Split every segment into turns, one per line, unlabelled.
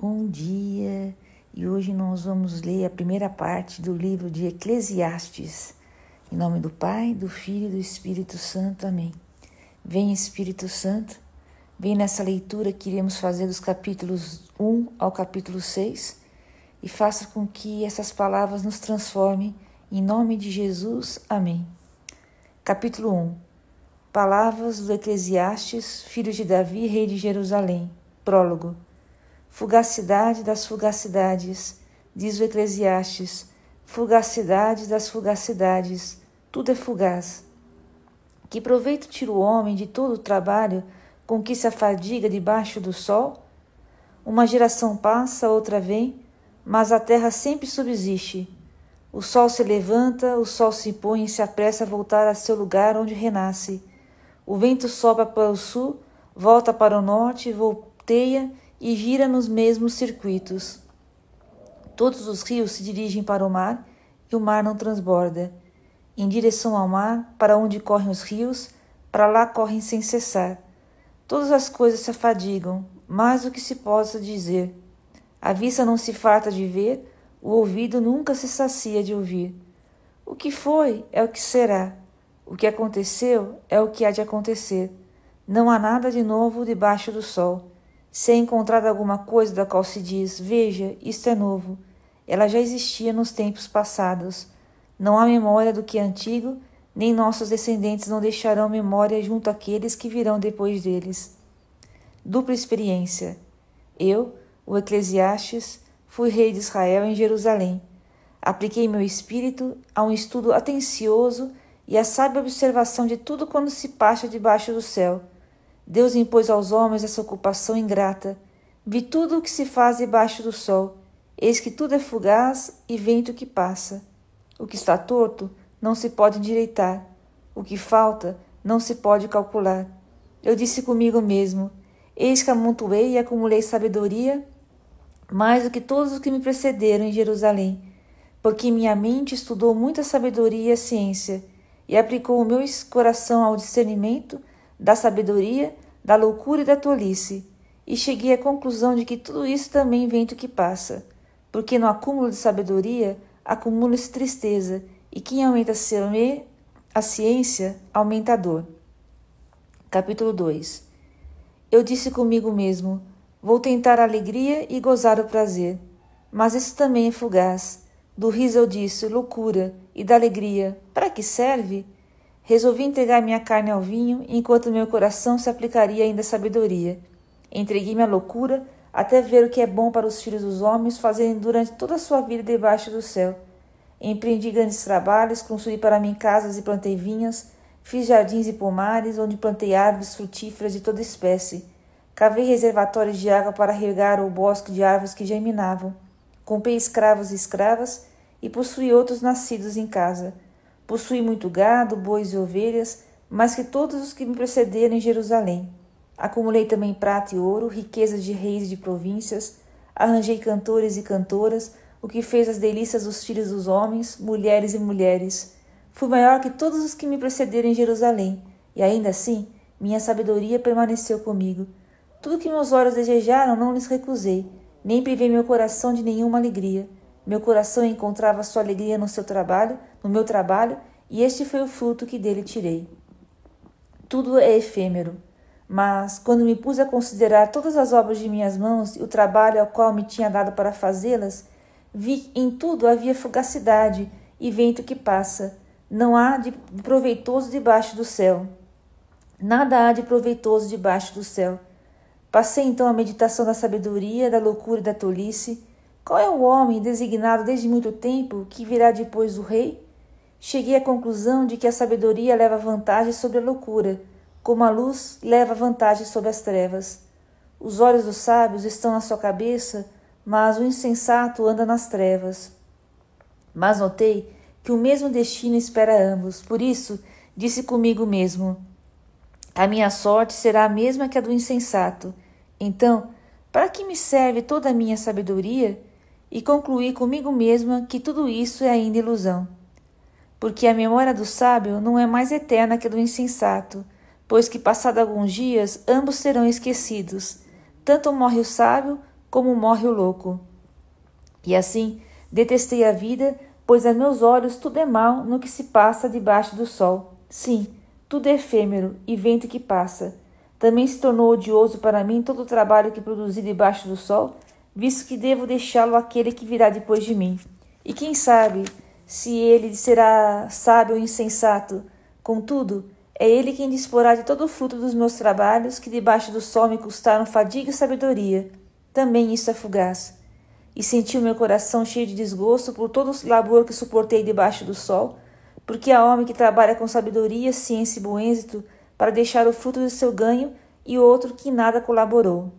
Bom dia! E hoje nós vamos ler a primeira parte do livro de Eclesiastes. Em nome do Pai, do Filho e do Espírito Santo. Amém. Vem, Espírito Santo, vem nessa leitura que iremos fazer dos capítulos 1 ao capítulo 6 e faça com que essas palavras nos transformem. Em nome de Jesus. Amém. Capítulo 1 Palavras do Eclesiastes, filho de Davi, rei de Jerusalém. Prólogo. Fugacidade das fugacidades, diz o Eclesiastes, fugacidade das fugacidades, tudo é fugaz. Que proveito tira o homem de todo o trabalho com que se afadiga debaixo do sol? Uma geração passa, outra vem, mas a terra sempre subsiste. O sol se levanta, o sol se põe e se apressa a voltar a seu lugar onde renasce. O vento sopra para o sul, volta para o norte, volteia e gira nos mesmos circuitos. Todos os rios se dirigem para o mar e o mar não transborda. Em direção ao mar, para onde correm os rios, para lá correm sem cessar. Todas as coisas se afadigam, mais o que se possa dizer. A vista não se farta de ver, o ouvido nunca se sacia de ouvir. O que foi é o que será. O que aconteceu é o que há de acontecer. Não há nada de novo debaixo do sol. Se encontrar alguma coisa da qual se diz, veja, isto é novo, ela já existia nos tempos passados. Não há memória do que é antigo, nem nossos descendentes não deixarão memória junto àqueles que virão depois deles. Dupla experiência. Eu, o Eclesiastes, fui rei de Israel em Jerusalém. Apliquei meu espírito a um estudo atencioso e à sábia observação de tudo quando se passa debaixo do céu Deus impôs aos homens essa ocupação ingrata. Vi tudo o que se faz debaixo do sol. Eis que tudo é fugaz e vento que passa. O que está torto não se pode endireitar. O que falta não se pode calcular. Eu disse comigo mesmo: Eis que amontoei e acumulei sabedoria mais do que todos os que me precederam em Jerusalém, porque minha mente estudou muita sabedoria e ciência, e aplicou o meu coração ao discernimento da sabedoria, da loucura e da tolice, e cheguei à conclusão de que tudo isso também vem do que passa, porque no acúmulo de sabedoria acumula-se tristeza, e quem aumenta a ciência aumenta a dor. Capítulo 2 Eu disse comigo mesmo: Vou tentar a alegria e gozar o prazer, mas isso também é fugaz. Do riso eu disse: loucura, e da alegria: para que serve? Resolvi entregar minha carne ao vinho, enquanto meu coração se aplicaria ainda à sabedoria. Entreguei-me à loucura, até ver o que é bom para os filhos dos homens fazerem durante toda a sua vida debaixo do céu. Empreendi grandes trabalhos, construí para mim casas e plantei vinhas, fiz jardins e pomares, onde plantei árvores frutíferas de toda espécie. Cavei reservatórios de água para regar o bosque de árvores que germinavam. Comprei escravos e escravas e possuí outros nascidos em casa. Possuí muito gado, bois e ovelhas, mais que todos os que me precederam em Jerusalém. Acumulei também prata e ouro, riquezas de reis e de províncias. Arranjei cantores e cantoras, o que fez as delícias dos filhos dos homens, mulheres e mulheres. Fui maior que todos os que me precederam em Jerusalém, e ainda assim minha sabedoria permaneceu comigo. Tudo que meus olhos desejaram não lhes recusei, nem privei meu coração de nenhuma alegria. Meu coração encontrava sua alegria no seu trabalho, no meu trabalho, e este foi o fruto que dele tirei. Tudo é efêmero, mas quando me pus a considerar todas as obras de minhas mãos e o trabalho ao qual me tinha dado para fazê-las, vi que em tudo havia fugacidade e vento que passa. Não há de proveitoso debaixo do céu. Nada há de proveitoso debaixo do céu. Passei então a meditação da sabedoria, da loucura e da tolice qual é o homem designado desde muito tempo que virá depois do rei? Cheguei à conclusão de que a sabedoria leva vantagem sobre a loucura, como a luz leva vantagem sobre as trevas. Os olhos dos sábios estão na sua cabeça, mas o insensato anda nas trevas. Mas notei que o mesmo destino espera ambos, por isso disse comigo mesmo: A minha sorte será a mesma que a do insensato. Então, para que me serve toda a minha sabedoria? e concluí comigo mesma que tudo isso é ainda ilusão. Porque a memória do sábio não é mais eterna que a do insensato, pois que passado alguns dias ambos serão esquecidos, tanto morre o sábio como morre o louco. E assim detestei a vida, pois a meus olhos tudo é mal no que se passa debaixo do sol. Sim, tudo é efêmero e vento que passa. Também se tornou odioso para mim todo o trabalho que produzi debaixo do sol, visto que devo deixá-lo aquele que virá depois de mim. E quem sabe se ele será sábio ou insensato? Contudo, é ele quem disporá de todo o fruto dos meus trabalhos, que debaixo do sol me custaram fadiga e sabedoria. Também isso é fugaz. E senti o meu coração cheio de desgosto por todo o labor que suportei debaixo do sol, porque há homem que trabalha com sabedoria, ciência e bom êxito para deixar o fruto do seu ganho, e outro que nada colaborou.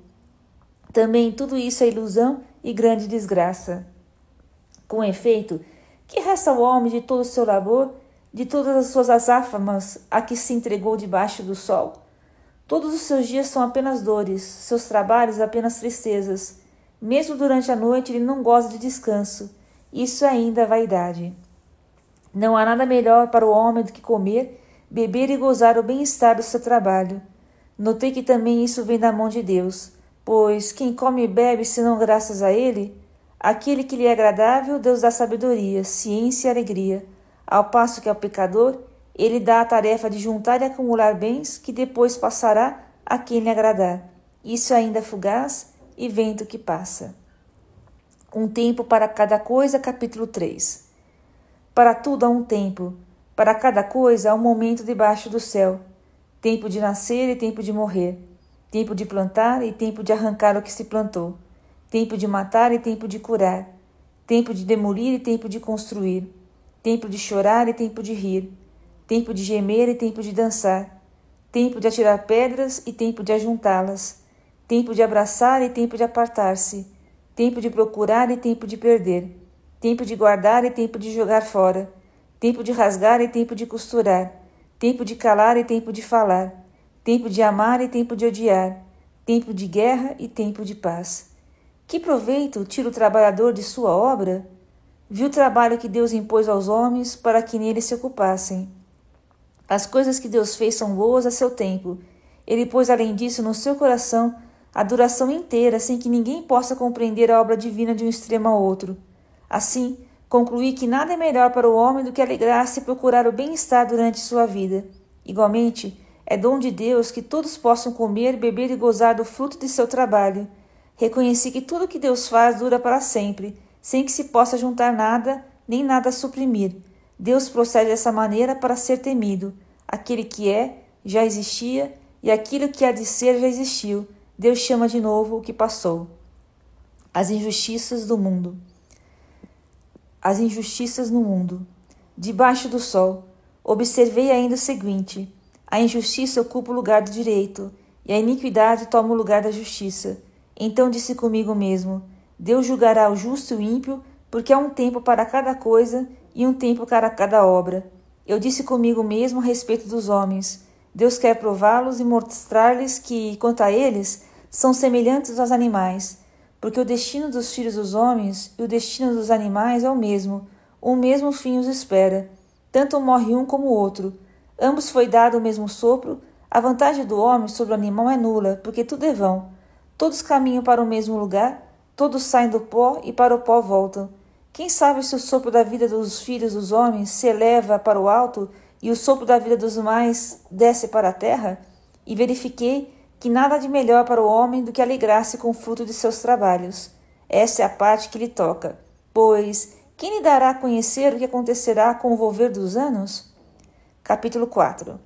Também tudo isso é ilusão e grande desgraça. Com efeito, que resta ao homem de todo o seu labor, de todas as suas azáfamas a que se entregou debaixo do sol? Todos os seus dias são apenas dores, seus trabalhos apenas tristezas. Mesmo durante a noite ele não goza de descanso. Isso é ainda é vaidade. Não há nada melhor para o homem do que comer, beber e gozar o bem-estar do seu trabalho. Notei que também isso vem da mão de Deus. Pois quem come e bebe, senão graças a ele, aquele que lhe é agradável, Deus dá sabedoria, ciência e alegria, ao passo que ao pecador, ele dá a tarefa de juntar e acumular bens que depois passará a quem lhe agradar. Isso é ainda é fugaz e vento que passa. Um tempo para cada coisa, capítulo 3. Para tudo há um tempo, para cada coisa há um momento debaixo do céu, tempo de nascer e tempo de morrer tempo de plantar e tempo de arrancar o que se plantou, tempo de matar e tempo de curar, tempo de demolir e tempo de construir, tempo de chorar e tempo de rir, tempo de gemer e tempo de dançar, tempo de atirar pedras e tempo de ajuntá-las, tempo de abraçar e tempo de apartar-se, tempo de procurar e tempo de perder, tempo de guardar e tempo de jogar fora, tempo de rasgar e tempo de costurar, tempo de calar e tempo de falar tempo de amar e tempo de odiar, tempo de guerra e tempo de paz. Que proveito tira o trabalhador de sua obra? Viu o trabalho que Deus impôs aos homens para que nele se ocupassem. As coisas que Deus fez são boas a seu tempo. Ele pôs além disso no seu coração a duração inteira, sem que ninguém possa compreender a obra divina de um extremo a outro. Assim, concluí que nada é melhor para o homem do que alegrar-se e procurar o bem-estar durante sua vida. Igualmente, é dom de Deus que todos possam comer, beber e gozar do fruto de seu trabalho. Reconheci que tudo que Deus faz dura para sempre, sem que se possa juntar nada, nem nada suprimir. Deus procede dessa maneira para ser temido. Aquele que é, já existia, e aquilo que há de ser já existiu. Deus chama de novo o que passou. As injustiças do mundo. As injustiças no mundo. Debaixo do sol, observei ainda o seguinte: a injustiça ocupa o lugar do direito, e a iniquidade toma o lugar da justiça. Então disse comigo mesmo: Deus julgará o justo e o ímpio, porque há um tempo para cada coisa e um tempo para cada obra. Eu disse comigo mesmo a respeito dos homens: Deus quer prová-los e mostrar-lhes que, quanto a eles, são semelhantes aos animais, porque o destino dos filhos dos homens e o destino dos animais é o mesmo, o mesmo fim os espera. Tanto morre um como o outro, Ambos foi dado o mesmo sopro. A vantagem do homem sobre o animal é nula, porque tudo é vão. Todos caminham para o mesmo lugar, todos saem do pó e para o pó voltam. Quem sabe se o sopro da vida dos filhos dos homens se eleva para o alto e o sopro da vida dos mais desce para a terra? E verifiquei que nada de melhor para o homem do que alegrar-se com o fruto de seus trabalhos. Essa é a parte que lhe toca. Pois, quem lhe dará a conhecer o que acontecerá com o volver dos anos? Capítulo 4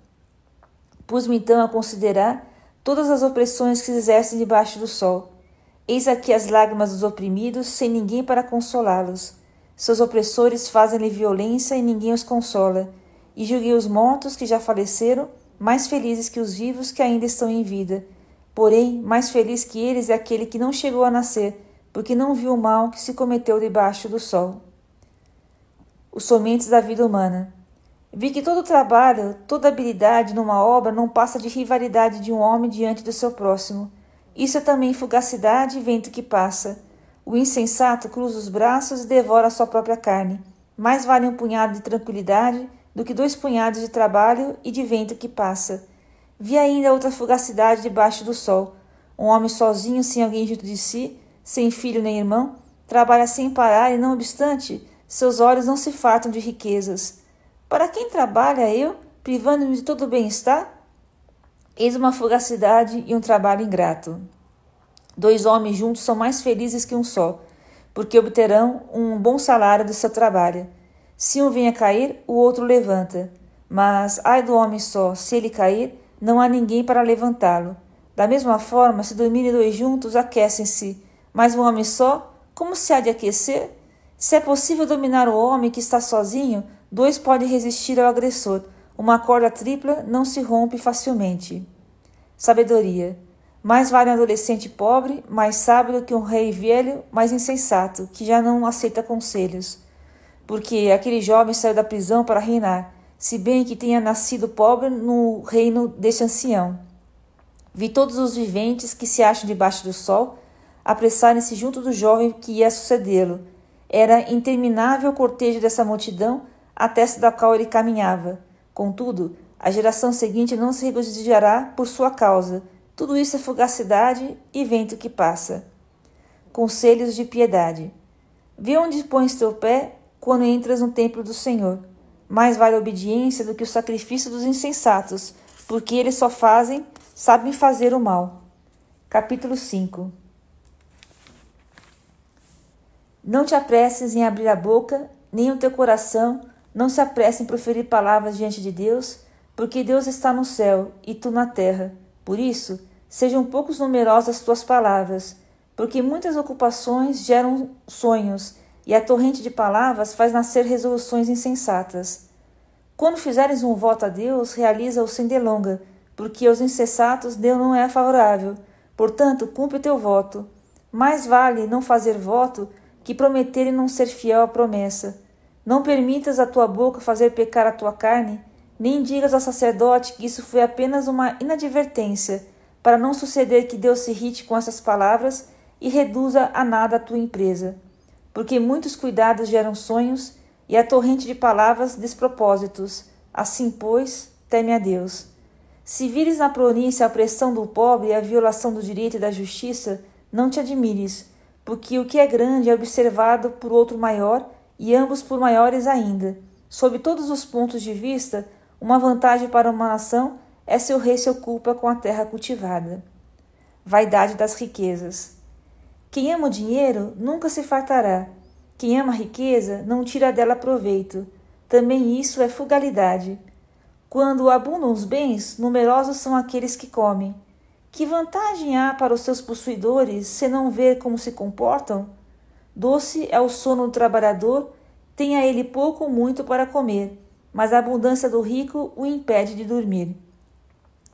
Pus-me então a considerar todas as opressões que se exercem debaixo do sol. Eis aqui as lágrimas dos oprimidos, sem ninguém para consolá-los. Seus opressores fazem-lhe violência e ninguém os consola. E julguei os mortos que já faleceram mais felizes que os vivos que ainda estão em vida. Porém, mais feliz que eles é aquele que não chegou a nascer, porque não viu o mal que se cometeu debaixo do sol. Os somentes da vida humana. Vi que todo trabalho, toda habilidade numa obra não passa de rivalidade de um homem diante do seu próximo. Isso é também fugacidade e vento que passa. O insensato cruza os braços e devora a sua própria carne. Mais vale um punhado de tranquilidade do que dois punhados de trabalho e de vento que passa. Vi ainda outra fugacidade debaixo do sol. Um homem sozinho, sem alguém junto de si, sem filho nem irmão, trabalha sem parar e, não obstante, seus olhos não se fartam de riquezas. Para quem trabalha eu, privando-me de todo o bem-estar? Eis uma fugacidade e um trabalho ingrato. Dois homens juntos são mais felizes que um só, porque obterão um bom salário do seu trabalho. Se um vem a cair, o outro levanta. Mas, ai do homem só, se ele cair, não há ninguém para levantá-lo. Da mesma forma, se dormirem dois juntos, aquecem-se. Mas um homem só, como se há de aquecer? Se é possível dominar o homem que está sozinho, dois podem resistir ao agressor. Uma corda tripla não se rompe facilmente. Sabedoria. Mais vale um adolescente pobre, mais sábio do que um rei velho, mais insensato, que já não aceita conselhos. Porque aquele jovem saiu da prisão para reinar, se bem que tenha nascido pobre no reino deste ancião. Vi todos os viventes que se acham debaixo do sol apressarem-se junto do jovem que ia sucedê-lo, era interminável o cortejo dessa multidão, a testa da qual ele caminhava. Contudo, a geração seguinte não se regozijará por sua causa. Tudo isso é fugacidade e vento que passa. Conselhos de piedade. Vê onde pões teu pé quando entras no templo do Senhor. Mais vale a obediência do que o sacrifício dos insensatos, porque eles só fazem, sabem fazer o mal. Capítulo 5 não te apresses em abrir a boca, nem o teu coração, não se apresse em proferir palavras diante de Deus, porque Deus está no céu e tu na terra. Por isso, sejam poucos numerosas as tuas palavras, porque muitas ocupações geram sonhos, e a torrente de palavras faz nascer resoluções insensatas. Quando fizeres um voto a Deus, realiza-o sem delonga, porque aos insensatos Deus não é favorável. Portanto, cumpre o teu voto. Mais vale não fazer voto que prometer e não ser fiel à promessa. Não permitas a tua boca fazer pecar a tua carne, nem digas ao sacerdote que isso foi apenas uma inadvertência, para não suceder que Deus se irrite com essas palavras e reduza a nada a tua empresa. Porque muitos cuidados geram sonhos e a torrente de palavras despropósitos. Assim, pois, teme a Deus. Se vires na pronícia a opressão do pobre e a violação do direito e da justiça, não te admires, porque o que é grande é observado por outro maior e ambos por maiores ainda. Sob todos os pontos de vista, uma vantagem para uma nação é se o rei se ocupa com a terra cultivada. Vaidade das riquezas. Quem ama o dinheiro nunca se fartará. Quem ama a riqueza não tira dela proveito. Também isso é fugalidade. Quando abundam os bens, numerosos são aqueles que comem. Que vantagem há para os seus possuidores se não ver como se comportam? Doce é o sono do trabalhador, tenha ele pouco ou muito para comer, mas a abundância do rico o impede de dormir.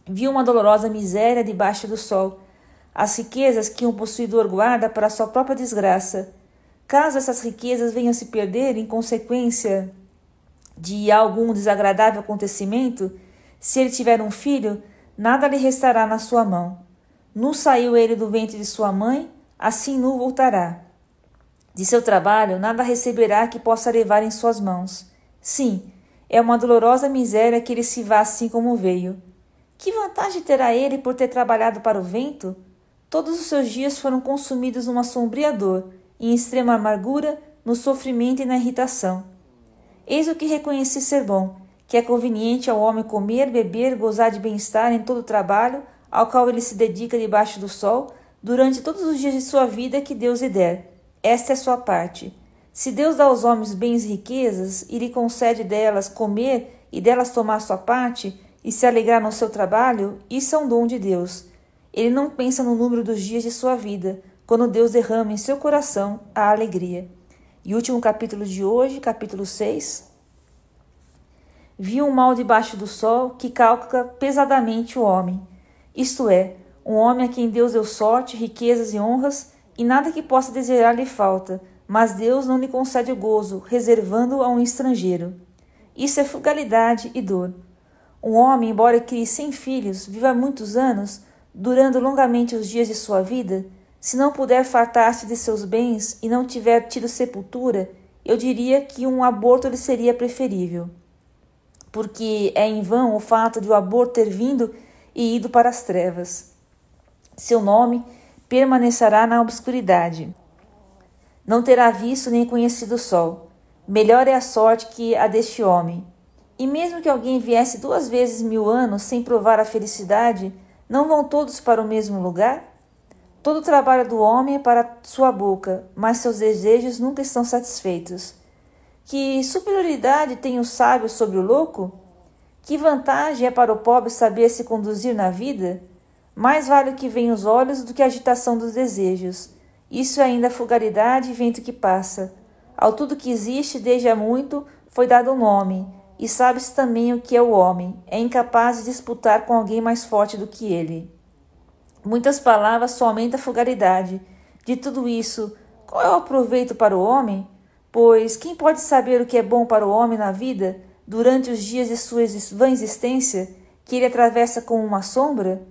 Viu uma dolorosa miséria debaixo do sol, as riquezas que um possuidor guarda para sua própria desgraça. Caso essas riquezas venham se perder em consequência de algum desagradável acontecimento, se ele tiver um filho, nada lhe restará na sua mão. Nu saiu ele do ventre de sua mãe, assim nu voltará. De seu trabalho nada receberá que possa levar em suas mãos. Sim, é uma dolorosa miséria que ele se vá assim como veio. Que vantagem terá ele por ter trabalhado para o vento? Todos os seus dias foram consumidos numa sombria dor, em extrema amargura, no sofrimento e na irritação. Eis o que reconheci ser bom, que é conveniente ao homem comer, beber, gozar de bem-estar em todo o trabalho ao qual ele se dedica debaixo do sol, durante todos os dias de sua vida que Deus lhe der. Esta é sua parte. Se Deus dá aos homens bens e riquezas, e lhe concede delas comer e delas tomar sua parte, e se alegrar no seu trabalho, isso é um dom de Deus. Ele não pensa no número dos dias de sua vida, quando Deus derrama em seu coração a alegria. E último capítulo de hoje, capítulo 6, viu um mal debaixo do sol que calca pesadamente o homem, isto é, um homem a quem Deus deu sorte, riquezas e honras, e nada que possa desejar lhe falta, mas Deus não lhe concede o gozo, reservando o a um estrangeiro. Isso é frugalidade e dor. Um homem, embora crie sem filhos, viva muitos anos, durando longamente os dias de sua vida, se não puder fartar-se de seus bens e não tiver tido sepultura, eu diria que um aborto lhe seria preferível porque é em vão o fato de o aborto ter vindo e ido para as trevas. Seu nome permanecerá na obscuridade. Não terá visto nem conhecido o sol. Melhor é a sorte que a deste homem. E mesmo que alguém viesse duas vezes mil anos sem provar a felicidade, não vão todos para o mesmo lugar? Todo o trabalho do homem é para sua boca, mas seus desejos nunca estão satisfeitos. Que superioridade tem o sábio sobre o louco? Que vantagem é para o pobre saber se conduzir na vida? Mais vale o que vem os olhos do que a agitação dos desejos. Isso é ainda fugaridade e vento que passa. Ao tudo que existe desde há muito foi dado um nome, e sabe-se também o que é o homem. É incapaz de disputar com alguém mais forte do que ele. Muitas palavras só aumentam a fugaridade. De tudo isso, qual é o proveito para o homem? Pois quem pode saber o que é bom para o homem na vida, durante os dias de sua vã existência, que ele atravessa como uma sombra?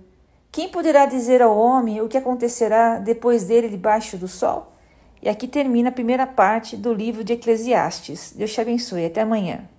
Quem poderá dizer ao homem o que acontecerá depois dele debaixo do sol? E aqui termina a primeira parte do livro de Eclesiastes. Deus te abençoe. Até amanhã.